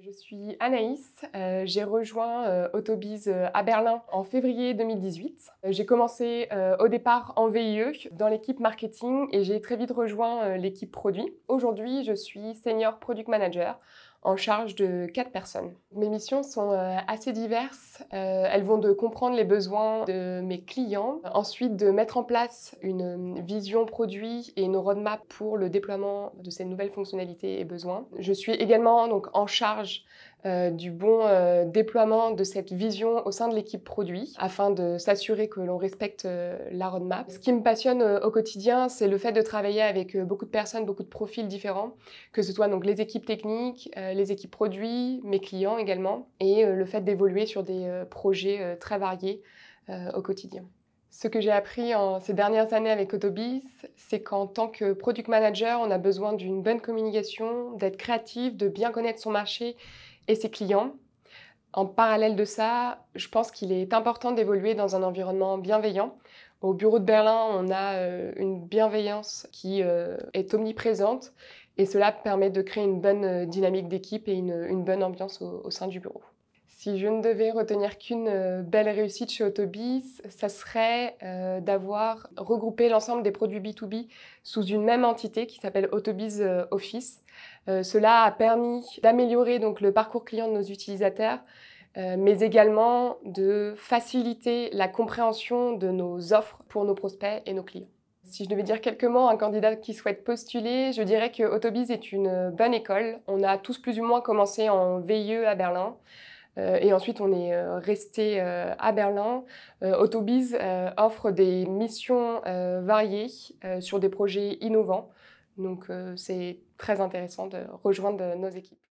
Je suis Anaïs, euh, j'ai rejoint euh, Autobiz euh, à Berlin en février 2018. J'ai commencé au départ en VIE dans l'équipe marketing et j'ai très vite rejoint l'équipe produit. Aujourd'hui, je suis senior product manager en charge de quatre personnes. Mes missions sont euh, assez diverses. Euh, elles vont de comprendre les besoins de mes clients, ensuite de mettre en place une euh, vision produit et une roadmap pour le déploiement de ces nouvelles fonctionnalités et besoins. Je suis également donc en charge euh, du bon euh, déploiement de cette vision au sein de l'équipe produit afin de s'assurer que l'on respecte euh, la roadmap. Ce qui me passionne au quotidien, c'est le fait de travailler avec beaucoup de personnes, beaucoup de profils différents, que ce soit donc les équipes techniques, les équipes produits, mes clients également, et le fait d'évoluer sur des projets très variés au quotidien. Ce que j'ai appris en ces dernières années avec Autobis, c'est qu'en tant que product manager, on a besoin d'une bonne communication, d'être créatif, de bien connaître son marché et ses clients. En parallèle de ça, je pense qu'il est important d'évoluer dans un environnement bienveillant. Au bureau de Berlin, on a euh, une bienveillance qui euh, est omniprésente et cela permet de créer une bonne euh, dynamique d'équipe et une, bonne ambiance au sein du bureau. Si je ne devais retenir qu'une euh, belle réussite chez Autobis, ça serait euh, d'avoir regroupé l'ensemble des produits B2B sous une même entité qui s'appelle Autobis euh, Office. cela a permis d'améliorer donc le parcours client de nos utilisateurs, mais également de faciliter la compréhension de nos offres pour nos prospects et nos clients. Si je devais dire quelques mots à un candidat qui souhaite postuler, je dirais que Autobiz est une bonne école. On a tous plus ou moins commencé en VIE à Berlin. Euh, et ensuite, on est euh, resté euh, à Berlin. Autobiz offre des missions variées sur des projets innovants. Donc, c'est très intéressant de rejoindre nos équipes.